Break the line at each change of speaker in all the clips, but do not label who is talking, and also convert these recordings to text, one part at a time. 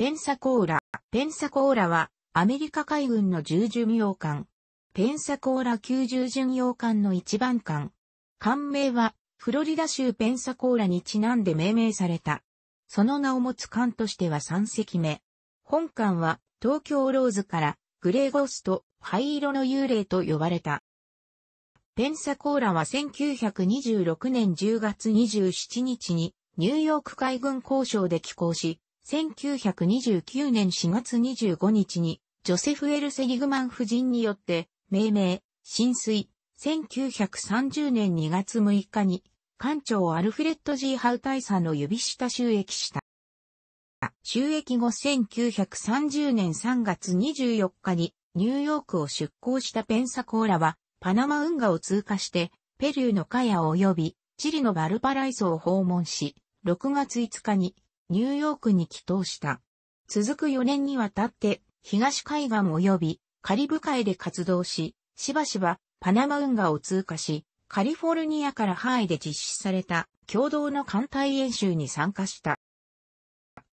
ペンサコーラ。ペンサコーラは、アメリカ海軍の重巡洋艦。ペンサコーラ級重巡洋艦の一番艦。艦名は、フロリダ州ペンサコーラにちなんで命名された。その名を持つ艦としては3隻目。本艦は、東京ローズから、グレーゴースト、灰色の幽霊と呼ばれた。ペンサコーラは1926年10月27日に、ニューヨーク海軍交渉で寄港し、1929年4月25日に、ジョセフ・エル・セリグマン夫人によって、命名、浸水、1930年2月6日に、艦長アルフレッド・ー・ハウ大佐の指下収益した。収益後1930年3月24日にニューヨークを出港したペンサコーラはパナマ運河を通過してペルーのカヤ及びチリのバルパライソを訪問し6月5日にニューヨークに帰投した。続く4年にわたって、東海岸及びカリブ海で活動し、しばしばパナマ運河を通過し、カリフォルニアからハワイで実施された共同の艦隊演習に参加した。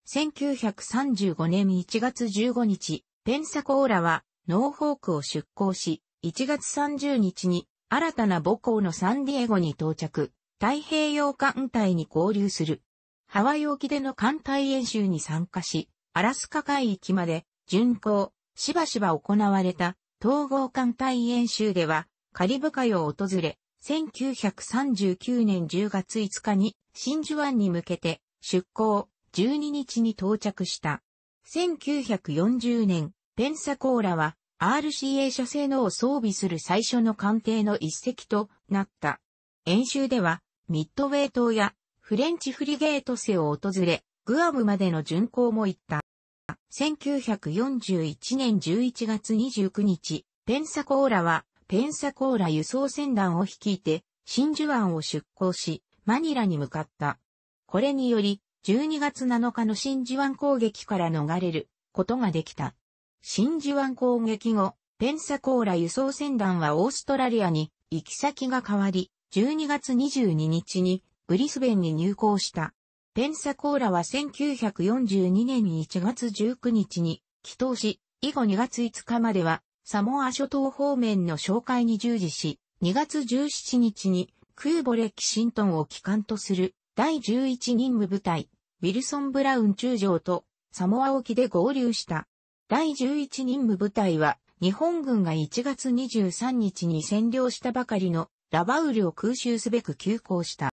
1935年1月15日、ペンサコーラはノーホークを出港し、1月30日に新たな母校のサンディエゴに到着、太平洋艦隊に合流する。ハワイ沖での艦隊演習に参加し、アラスカ海域まで巡航、しばしば行われた統合艦隊演習では、カリブ海を訪れ、1939年10月5日に真珠湾に向けて出港、12日に到着した。1940年、ペンサコーラは RCA 社製のを装備する最初の艦艇の一隻となった。演習では、ミッドウェイ島やフレンチフリゲート世を訪れ、グアムまでの巡航も行った。1941年11月29日、ペンサコーラは、ペンサコーラ輸送船団を率いて、真珠湾を出港し、マニラに向かった。これにより、12月7日の真珠湾攻撃から逃れることができた。真珠湾攻撃後、ペンサコーラ輸送船団はオーストラリアに行き先が変わり、12月22日にブリスベンに入港した。ペンサコーラは1942年に1月19日に帰島し、以後2月5日まではサモア諸島方面の紹介に従事し、2月17日にクーボレ・キシントンを機関とする第11任務部隊、ウィルソン・ブラウン中将とサモア沖で合流した。第11任務部隊は日本軍が1月23日に占領したばかりのラバウルを空襲すべく急行した。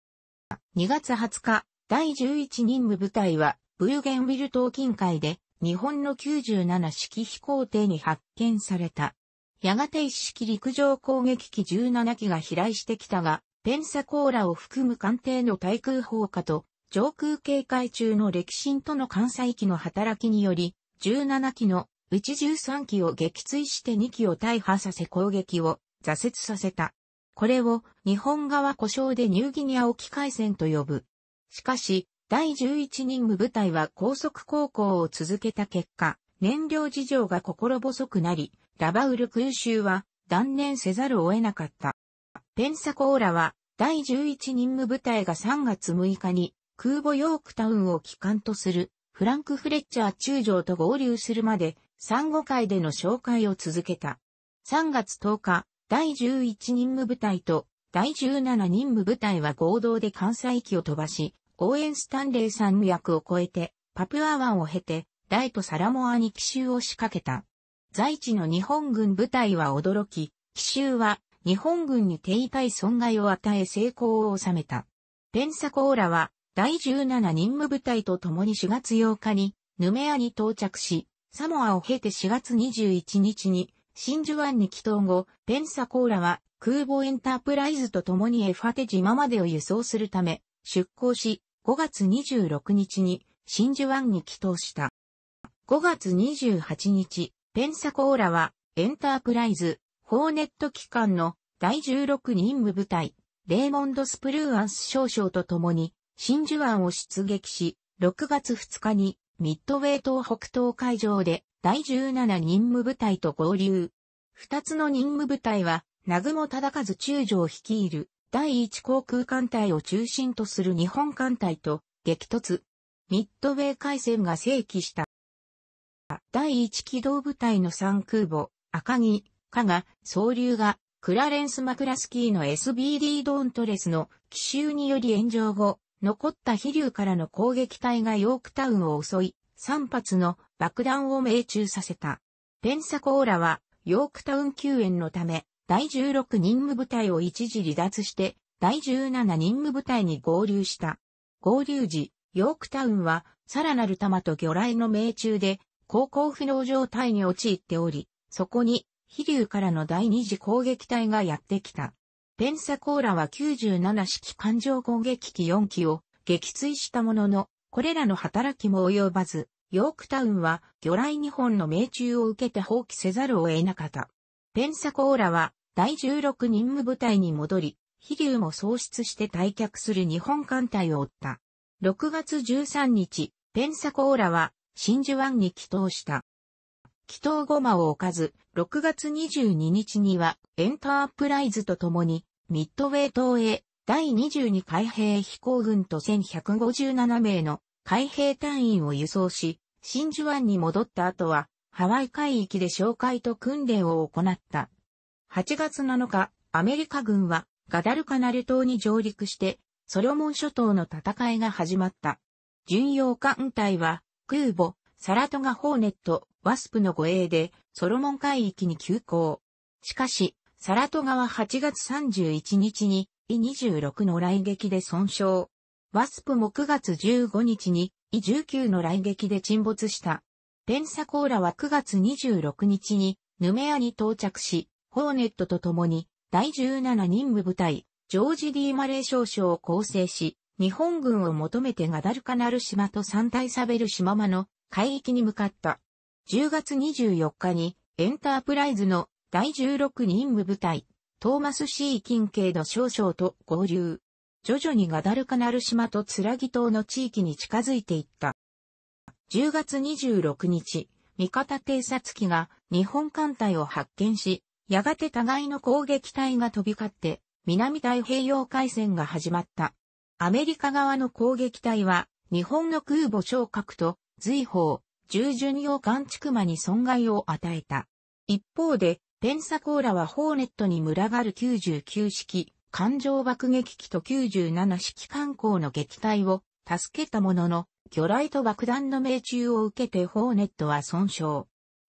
2月20日、第11任務部隊は、ブーゲンウィル島近海で、日本の97式飛行艇に発見された。やがて一式陸上攻撃機17機が飛来してきたが、ペンサコーラを含む艦艇の対空砲火と、上空警戒中の歴史との艦載機の働きにより、17機のうち13機を撃墜して2機を大破させ攻撃を挫折させた。これを日本側故障でニューギニア沖海戦と呼ぶ。しかし、第11任務部隊は高速航行を続けた結果、燃料事情が心細くなり、ラバウル空襲は断念せざるを得なかった。ペンサコーラは第11任務部隊が3月6日に空母ヨークタウンを帰還とするフランク・フレッチャー中将と合流するまで、産後会での紹介を続けた。3月10日、第11任務部隊と第17任務部隊は合同で関西機を飛ばし、応援スタンレー山脈を越えて、パプア湾を経て、大都サラモアに奇襲を仕掛けた。在地の日本軍部隊は驚き、奇襲は日本軍に手痛い損害を与え成功を収めた。ペンサコーラは第17任務部隊と共に4月8日にヌメアに到着し、サモアを経て4月21日に真珠湾に帰投後、ペンサコーラは空母エンタープライズと共にエファテ島までを輸送するため、出港し、5月26日に真珠湾に帰投した。5月28日、ペンサコーラはエンタープライズ、ホーネット機関の第16任務部隊、レーモンド・スプルーアンス少将と共に真珠湾を出撃し、6月2日にミッドウェイ島北東海上で第17任務部隊と合流。二つの任務部隊は、南雲忠和中将率いる第一航空艦隊を中心とする日本艦隊と激突。ミッドウェー海戦が正規した。第一機動部隊の3空母、赤城、加賀、総流が、クラレンス・マクラスキーの SBD ドーントレスの奇襲により炎上後、残った飛竜からの攻撃隊がヨークタウンを襲い、3発の爆弾を命中させた。ペンサコーラは、ヨークタウン救援のため、第16任務部隊を一時離脱して、第17任務部隊に合流した。合流時、ヨークタウンは、さらなる弾と魚雷の命中で、航行不能状態に陥っており、そこに、飛竜からの第二次攻撃隊がやってきた。ペンサコーラは97式艦上攻撃機4機を撃墜したものの、これらの働きも及ばず、ヨークタウンは魚雷2本の命中を受けて放棄せざるを得なかった。ペンサコーラは第16任務部隊に戻り、飛竜も喪失して退却する日本艦隊を追った。6月13日、ペンサコーラは真珠湾に帰投した。帰祷ゴマを置かず、6月22日にはエンタープライズと共にミッドウェー島へ第22海兵飛行軍と1157名の海兵隊員を輸送し、真珠湾に戻った後は、ハワイ海域で紹介と訓練を行った。8月7日、アメリカ軍はガダルカナル島に上陸して、ソロモン諸島の戦いが始まった。巡洋艦隊は、空母、サラトガホーネット、ワスプの護衛で、ソロモン海域に急行。しかし、サラトガは8月31日に、イ26の来撃で損傷。ワスプも9月15日に、イ19の来撃で沈没した。ペンサコーラは9月26日に、ヌメアに到着し、ホーネットと共に、第17任務部隊、ジョージ・デー・マレー少将を構成し、日本軍を求めてガダルカナル島と三ンサベル島間の海域に向かった。10月24日にエンタープライズの第16任務部隊、トーマス C 近慶の少将と合流。徐々にガダルカナル島とツラギ島の地域に近づいていった。10月26日、味方偵察機が日本艦隊を発見し、やがて互いの攻撃隊が飛び交って、南太平洋海戦が始まった。アメリカ側の攻撃隊は、日本の空母昇格と、随砲、従順用艦筑間に損害を与えた。一方で、ペンサコーラはホーネットに群がる99式艦上爆撃機と97式艦砲の撃退を助けたものの、魚雷と爆弾の命中を受けてホーネットは損傷。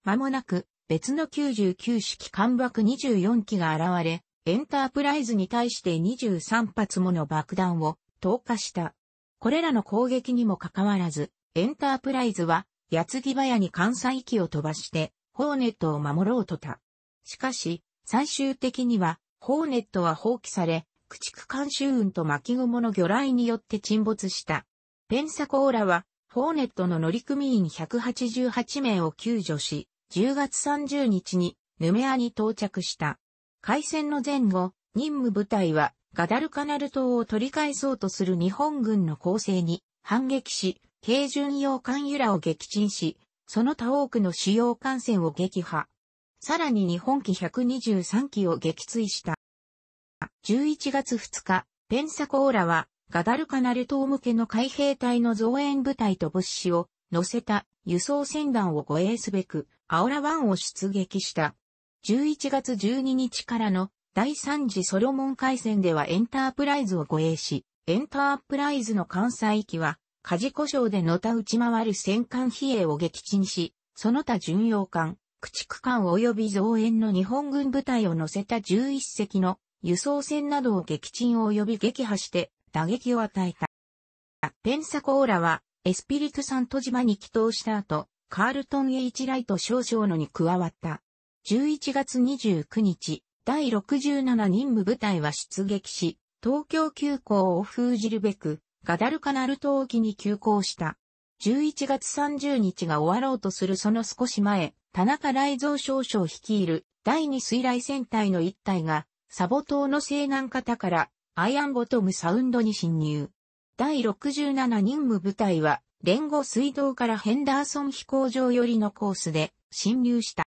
間もなく別の99式艦爆24機が現れ、エンタープライズに対して23発もの爆弾を投下した。これらの攻撃にもかかわらず、エンタープライズは、矢継ぎ早に関西機を飛ばして、ホーネットを守ろうとた。しかし、最終的には、ホーネットは放棄され、駆逐監修運と巻雲の魚雷によって沈没した。ペンサコーラは、ホーネットの乗組員188名を救助し、10月30日にヌメアに到着した。海戦の前後、任務部隊はガダルカナル島を取り返そうとする日本軍の攻勢に反撃し、軽巡洋艦ユラを撃沈し、その他多くの主要艦船を撃破。さらに日本機123機を撃墜した。11月2日、ペンサコーラは、ガダルカナル島向けの海兵隊の増援部隊と物資を乗せた輸送船団を護衛すべく、アオラ湾を出撃した。11月12日からの第3次ソロモン海戦ではエンタープライズを護衛し、エンタープライズの関西機は、火事故障でのた打ち回る戦艦比叡を撃沈し、その他巡洋艦、駆逐艦及び増援の日本軍部隊を乗せた11隻の輸送船などを撃沈及び撃破して打撃を与えた。ペンサコーラはエスピリトサント島に帰島した後、カールトン・エイチ・ライト少将のに加わった。11月29日、第67任務部隊は出撃し、東京急行を封じるべく、ガダルカナル島沖に急行した。11月30日が終わろうとするその少し前、田中雷蔵少将率いる第二水雷戦隊の一隊が、サボ島の西南方からアイアンボトムサウンドに侵入。第67任務部隊は、連合水道からヘンダーソン飛行場寄りのコースで侵入した。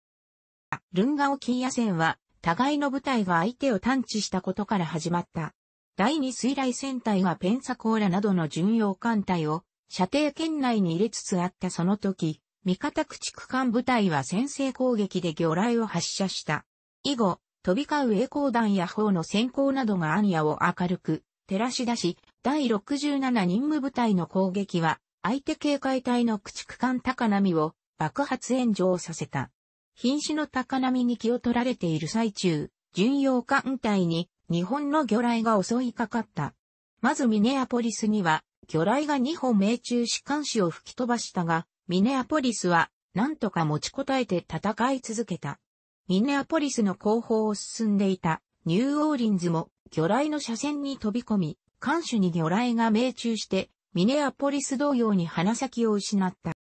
ルンガオキン野戦は、互いの部隊が相手を探知したことから始まった。第二水雷戦隊がペンサコーラなどの巡洋艦隊を射程圏内に入れつつあったその時、味方駆逐艦部隊は先制攻撃で魚雷を発射した。以後、飛び交う栄光弾や砲の先行などが暗夜を明るく照らし出し、第67任務部隊の攻撃は、相手警戒隊の駆逐艦高波を爆発炎上させた。瀕死の高波に気を取られている最中、巡洋艦隊に日本の魚雷が襲いかかった。まずミネアポリスには、魚雷が2本命中し艦首を吹き飛ばしたが、ミネアポリスは、なんとか持ちこたえて戦い続けた。ミネアポリスの後方を進んでいた、ニューオーリンズも、魚雷の車線に飛び込み、艦首に魚雷が命中して、ミネアポリス同様に鼻先を失った。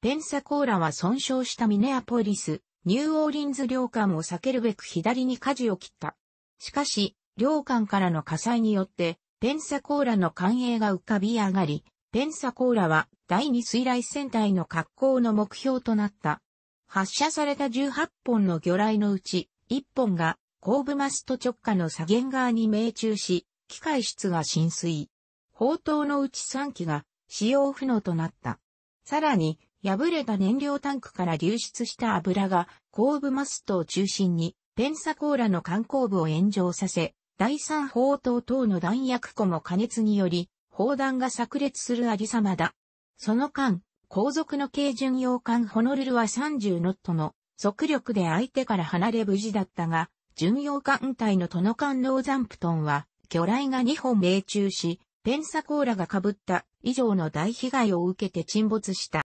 ペンサコーラは損傷したミネアポリス、ニューオーリンズ領艦を避けるべく左に舵を切った。しかし、領艦からの火災によって、ペンサコーラの艦影が浮かび上がり、ペンサコーラは第2水雷戦隊の格好の目標となった。発射された18本の魚雷のうち、1本が後部マスト直下の左舷側に命中し、機械室が浸水。砲塔のうち3機が使用不能となった。さらに、破れた燃料タンクから流出した油が後部マストを中心にペンサコーラの観光部を炎上させ、第3砲塔等の弾薬庫も加熱により砲弾が炸裂するありさまだ。その間、後続の軽巡洋艦ホノルルは30ノットの速力で相手から離れ無事だったが、巡洋艦隊のトノカンローザンプトンは、魚雷が2本命中し、ペンサコーラが被った以上の大被害を受けて沈没した。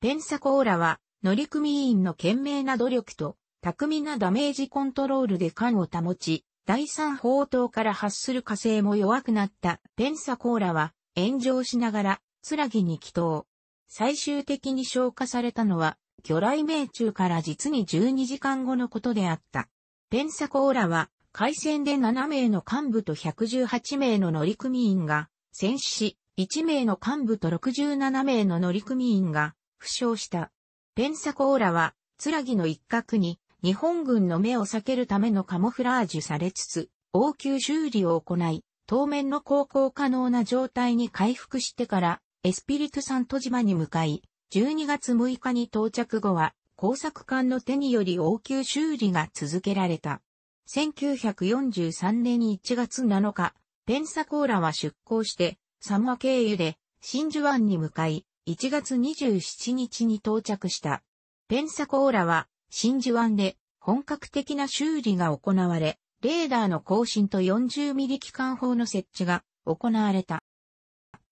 ペンサコーラは乗組員の懸命な努力と巧みなダメージコントロールで艦を保ち、第三砲塔から発する火星も弱くなったペンサコーラは炎上しながら、つらぎに祈祷。最終的に消火されたのは、魚雷命中から実に12時間後のことであった。ペンサコーラは、海戦で7名の幹部と118名の乗組員が戦死し、1名の幹部と67名の乗組員が負傷した。ペンサコーラは、つらぎの一角に日本軍の目を避けるためのカモフラージュされつつ、応急修理を行い、当面の航行可能な状態に回復してから、エスピリトサント島に向かい、12月6日に到着後は、工作艦の手により応急修理が続けられた。1943年1月7日、ペンサコーラは出港して、サモア経由で、真珠湾に向かい、1月27日に到着した。ペンサコーラは、真珠湾で本格的な修理が行われ、レーダーの更新と40ミリ機関砲の設置が行われた。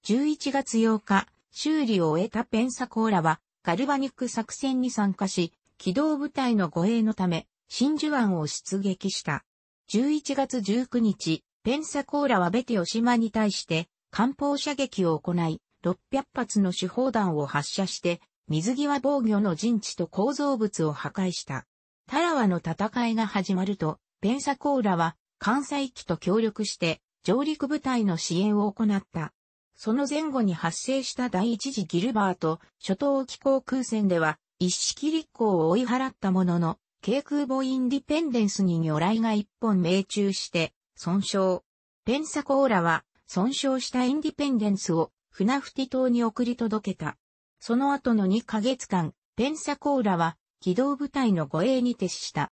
11月8日、修理を終えたペンサコーラは、ガルバニック作戦に参加し、機動部隊の護衛のため、真珠湾を出撃した。11月19日、ペンサコーラはベテオ島に対して、艦砲射撃を行い、600発の手砲弾を発射して、水際防御の陣地と構造物を破壊した。タラワの戦いが始まると、ペンサコーラは関西機と協力して上陸部隊の支援を行った。その前後に発生した第一次ギルバート諸島機構空戦では一式立候を追い払ったものの、軽空母インディペンデンスに魚雷が一本命中して損傷。ペンサコーラは損傷したインディペンデンスを船フティ島に送り届けた。その後の2ヶ月間、ペンサコーラは機動部隊の護衛に徹した。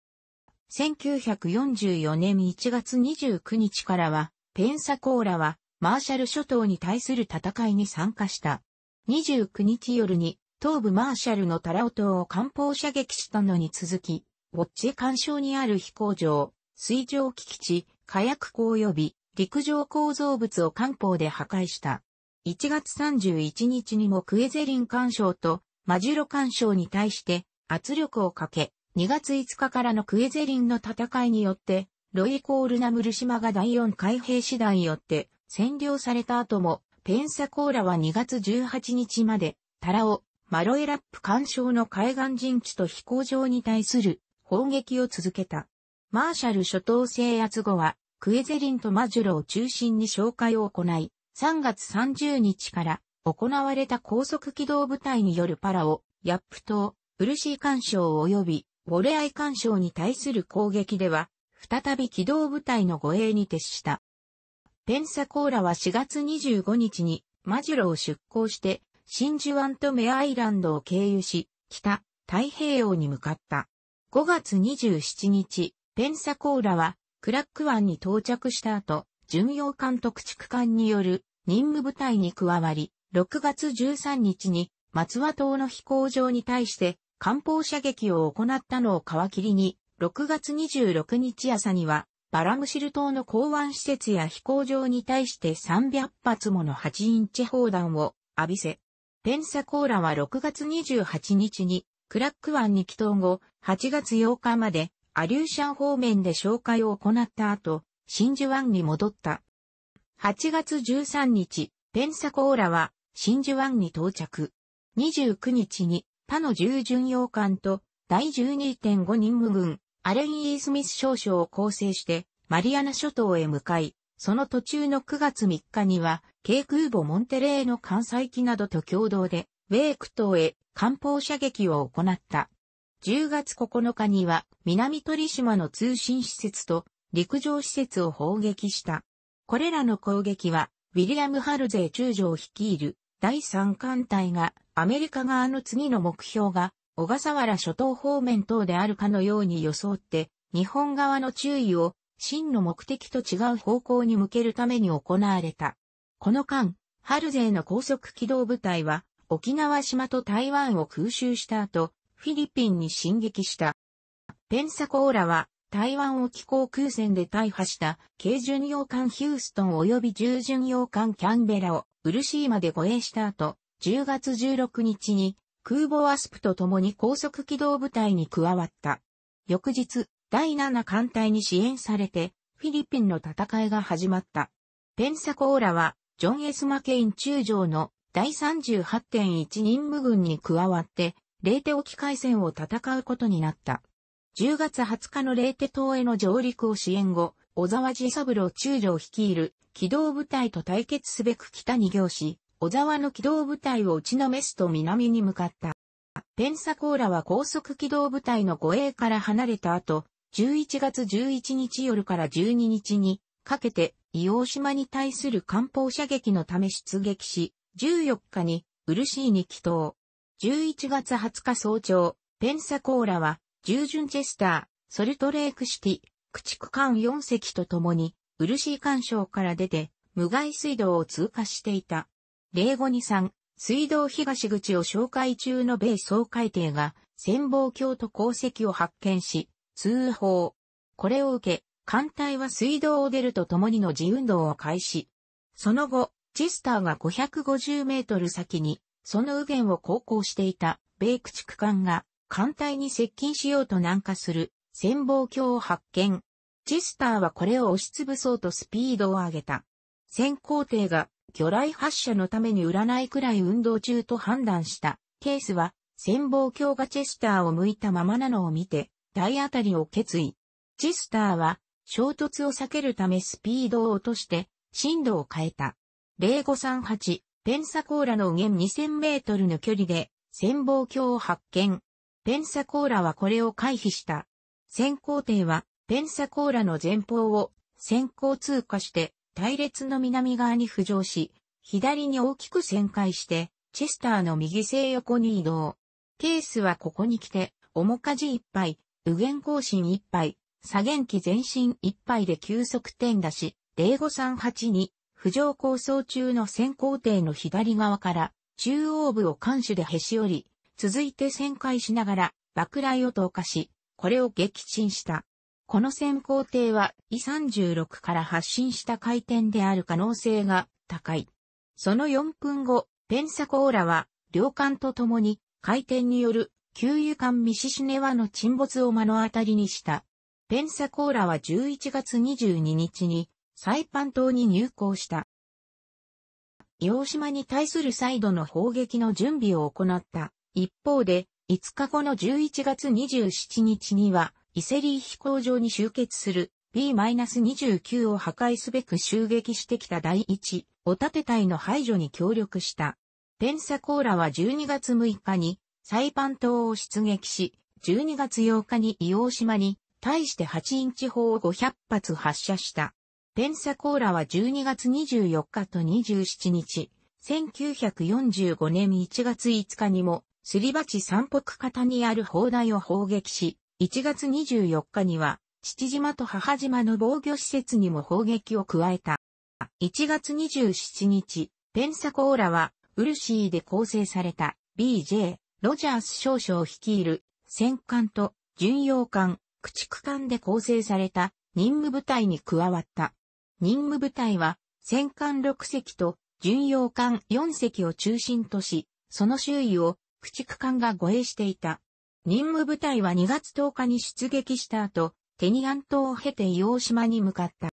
1944年1月29日からは、ペンサコーラはマーシャル諸島に対する戦いに参加した。29日夜に東部マーシャルのタラオ島を艦砲射撃したのに続き、ウォッチ干渉にある飛行場、水上機基地、火薬庫及び陸上構造物を艦砲で破壊した。1月31日にもクエゼリン干渉とマジュロ干渉に対して圧力をかけ、2月5日からのクエゼリンの戦いによって、ロイコールナムル島が第4海兵師団によって占領された後も、ペンサコーラは2月18日まで、タラオ、マロエラップ干渉の海岸陣地と飛行場に対する砲撃を続けた。マーシャル諸島制圧後は、クエゼリンとマジュロを中心に紹介を行い、3月30日から行われた高速機動部隊によるパラオ、ヤップ島、ブルシー干渉及びウォレアイ干渉に対する攻撃では、再び機動部隊の護衛に徹した。ペンサコーラは4月25日にマジュロを出港して、真珠湾とメアイランドを経由し、北、太平洋に向かった。5月27日、ペンサコーラは、クラック湾に到着した後、巡洋艦特築艦による任務部隊に加わり、6月13日に松和島の飛行場に対して艦砲射撃を行ったのを皮切りに、6月26日朝には、バラムシル島の港湾施設や飛行場に対して300発もの8インチ砲弾を浴びせ、ペンサコーラは6月28日にクラック湾に帰島後、8月8日までアリューシャン方面で紹介を行った後、真珠湾に戻った。8月13日、ペンサコーラは真珠湾に到着。29日に他の従巡洋艦と第12.5任務軍アレン・イースミス少将を構成してマリアナ諸島へ向かい、その途中の9月3日には、軽空母モンテレーの艦載機などと共同で、ウェーク島へ艦砲射撃を行った。10月9日には、南鳥島の通信施設と陸上施設を砲撃した。これらの攻撃は、ウィリアム・ハルゼー中将率いる第三艦隊がアメリカ側の次の目標が小笠原諸島方面等であるかのように装って日本側の注意を真の目的と違う方向に向けるために行われた。この間、ハルゼーの高速機動部隊は沖縄島と台湾を空襲した後、フィリピンに進撃した。ペンサコーラは台湾を気候空戦で大破した軽巡洋艦ヒューストン及び重巡洋艦キャンベラを漆井まで護衛した後、10月16日に空母アスプと共に高速機動部隊に加わった。翌日、第7艦隊に支援されて、フィリピンの戦いが始まった。ペンサコーラは、ジョン・エス・マケイン中将の第38.1任務軍に加わって、レーテ沖海戦を戦うことになった。10月20日のレーテ島への上陸を支援後、小沢寺三郎中将率いる機動部隊と対決すべく北に行し、小沢の機動部隊を打ちのめすと南に向かった。ペンサコーラは高速機動部隊の護衛から離れた後、11月11日夜から12日にかけて、伊王島に対する艦砲射撃のため出撃し、14日に、うるしいに帰投。11月20日早朝、ペンサコーラは、従順チェスター、ソルトレークシティ、駆逐艦4隻と共に、ー干渉から出て、無害水道を通過していた。例後に3、水道東口を紹介中の米総海艇が、潜望鏡と鉱石を発見し、通報。これを受け、艦隊は水道を出ると共にの自運動を開始。その後、チェスターが550メートル先に、その右舷を航行していた米駆逐艦が艦隊に接近しようと南下する潜望鏡を発見。チェスターはこれを押しつぶそうとスピードを上げた。先航艇が魚雷発射のために占いくらい運動中と判断したケースは潜望鏡がチェスターを向いたままなのを見て体当たりを決意。チェスターは衝突を避けるためスピードを落として進路を変えた。0538ペンサコーラの現2000メートルの距離で潜望鏡を発見。ペンサコーラはこれを回避した。先行艇は、ペンサコーラの前方を先行通過して、隊列の南側に浮上し、左に大きく旋回して、チェスターの右性横に移動。ケースはここに来て、面じ一杯、右弦更新一杯、左舷機前進一杯で急速転出し、0538に、浮上構想中の先行艇の左側から、中央部を艦首でへし折り、続いて旋回しながら爆雷を投下し、これを撃沈した。この潜航艇は E36 から発進した回転である可能性が高い。その4分後、ペンサコーラは、両艦と共に、回転による、給油艦ミシシネワの沈没を目の当たりにした。ペンサコーラは11月22日に、サイパン島に入港した。洋島に対する再度の砲撃の準備を行った。一方で、5日後の11月27日には、イセリー飛行場に集結する B-29 を破壊すべく襲撃してきた第一、おたて隊の排除に協力した。ペンサコーラは12月6日にサイパン島を出撃し、12月8日に伊王島に対して8インチ砲を500発発射した。ペンサコーラは12月24日と27日、1945年1月5日にもすり鉢三北方にある砲台を砲撃し、1月24日には、父島と母島の防御施設にも砲撃を加えた。1月27日、ペンサコーラは、ウルシーで構成された BJ、ロジャース少将率いる戦艦と巡洋艦、駆逐艦で構成された任務部隊に加わった。任務部隊は戦艦6隻と巡洋艦4隻を中心とし、その周囲を駆逐艦が護衛していた。任務部隊は2月10日に出撃した後、テニアン島を経て硫黄島に向かった。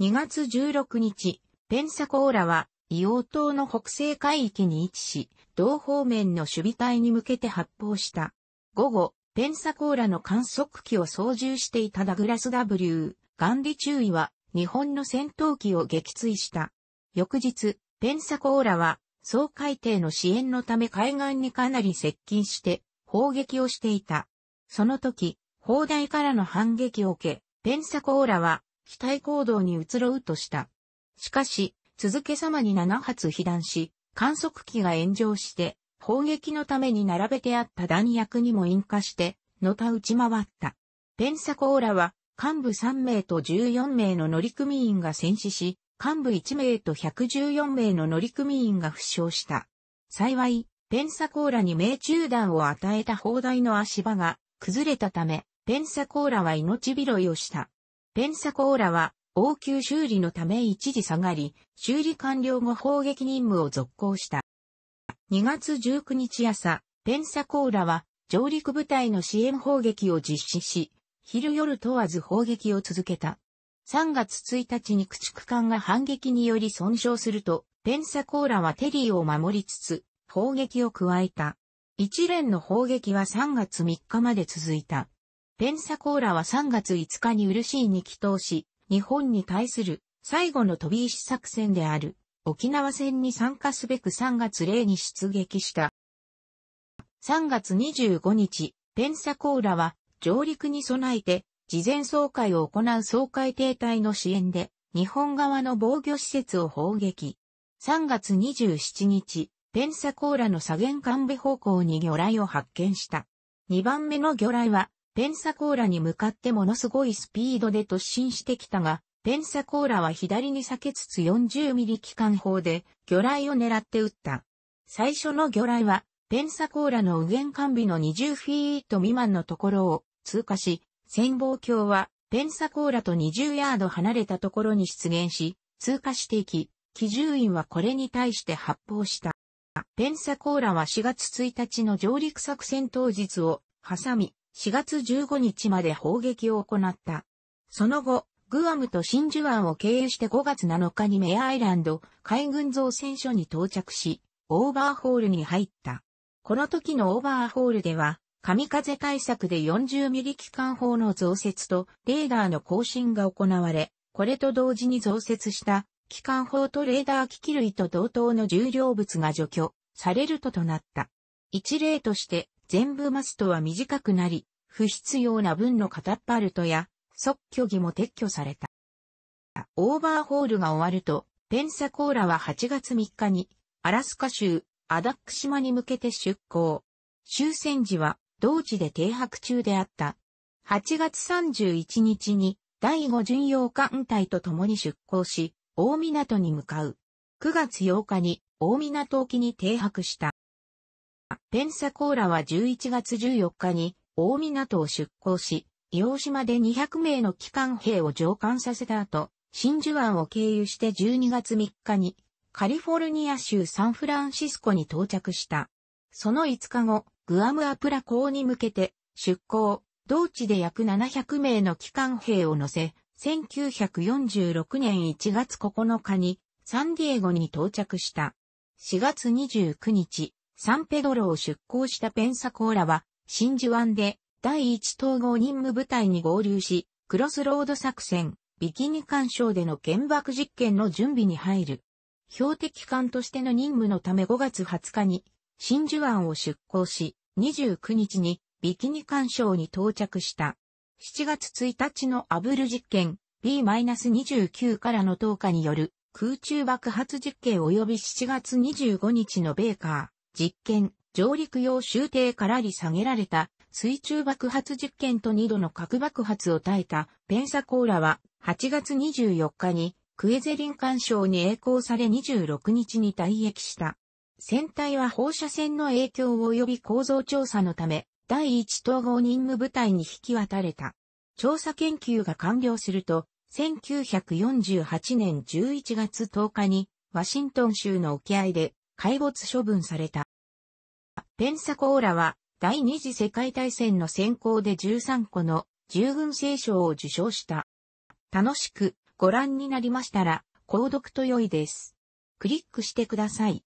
2月16日、ペンサコーラは硫黄島の北西海域に位置し、同方面の守備隊に向けて発砲した。午後、ペンサコーラの観測機を操縦していたダグラス W、ガンディ中尉は日本の戦闘機を撃墜した。翌日、ペンサコーラは総海艇の支援のため海岸にかなり接近して砲撃をしていた。その時、砲台からの反撃を受け、ペンサコーラは機体行動に移ろうとした。しかし、続けさまに7発被弾し、観測機が炎上して、砲撃のために並べてあった弾薬にも引火して、のた打ち回った。ペンサコーラは幹部3名と14名の乗組員が戦死し、幹部1名と114名の乗組員が負傷した。幸い、ペンサコーラに命中弾を与えた砲台の足場が崩れたため、ペンサコーラは命拾いをした。ペンサコーラは応急修理のため一時下がり、修理完了後砲撃任務を続行した。2月19日朝、ペンサコーラは上陸部隊の支援砲撃を実施し、昼夜問わず砲撃を続けた。3月1日に駆逐艦が反撃により損傷すると、ペンサコーラはテリーを守りつつ、砲撃を加えた。一連の砲撃は3月3日まで続いた。ペンサコーラは3月5日にシーに帰投し、日本に対する最後の飛び石作戦である沖縄戦に参加すべく3月0に出撃した。3月25日、ペンサコーラは上陸に備えて事前総会を行う総会停滞の支援で、日本側の防御施設を砲撃。3月27日、ペンサコーラの左舷幹部方向に魚雷を発見した。2番目の魚雷は、ペンサコーラに向かってものすごいスピードで突進してきたが、ペンサコーラは左に避けつつ40ミリ機関砲で魚雷を狙って撃った。最初の魚雷は、ペンサコーラの右舷完備の20フィート未満のところを通過し、潜望鏡は、ペンサコーラと20ヤード離れたところに出現し、通過していき、機銃員はこれに対して発砲した。ペンサコーラは4月1日の上陸作戦当日を挟み、4月15日まで砲撃を行った。その後、グアムと真珠湾を経由して5月7日にメアアイランド海軍造船所に到着し、オーバーホールに入った。この時のオーバーホールでは、神風対策で40ミリ機関砲の増設とレーダーの更新が行われ、これと同時に増設した機関砲とレーダー機器類と同等の重量物が除去されるととなった。一例として全部マストは短くなり、不必要な分のカタパルトや即虚偽も撤去された。オーバーホールが終わると、ペンサコーラは8月3日にアラスカ州アダック島に向けて出港。終戦時は同地で停泊中であった。8月31日に第5巡洋艦隊と共に出港し、大港に向かう。9月8日に大港沖に停泊した。ペンサコーラは11月14日に大港を出港し、伊予島で200名の機関兵を上艦させた後、真珠湾を経由して12月3日にカリフォルニア州サンフランシスコに到着した。その5日後、グアムアプラ港に向けて出港、同地で約700名の機関兵を乗せ、1946年1月9日にサンディエゴに到着した。4月29日、サンペドロを出港したペンサコーラは、真珠湾で第一統合任務部隊に合流し、クロスロード作戦、ビキニ干渉での原爆実験の準備に入る。標的艦としての任務のため5月20日に真珠湾を出港し、29日にビキニ干渉に到着した。7月1日のアブル実験 B-29 からの投下による空中爆発実験及び7月25日のベーカー実験上陸用終艇からり下げられた水中爆発実験と2度の核爆発を耐えたペンサコーラは8月24日にクエゼリン干渉に栄光され26日に退役した。船体は放射線の影響及び構造調査のため、第一統合任務部隊に引き渡れた。調査研究が完了すると、1948年11月10日に、ワシントン州の沖合で、海没処分された。ペンサコーラは、第二次世界大戦の選考で13個の従軍聖賞を受賞した。楽しくご覧になりましたら、購読と良いです。クリックしてください。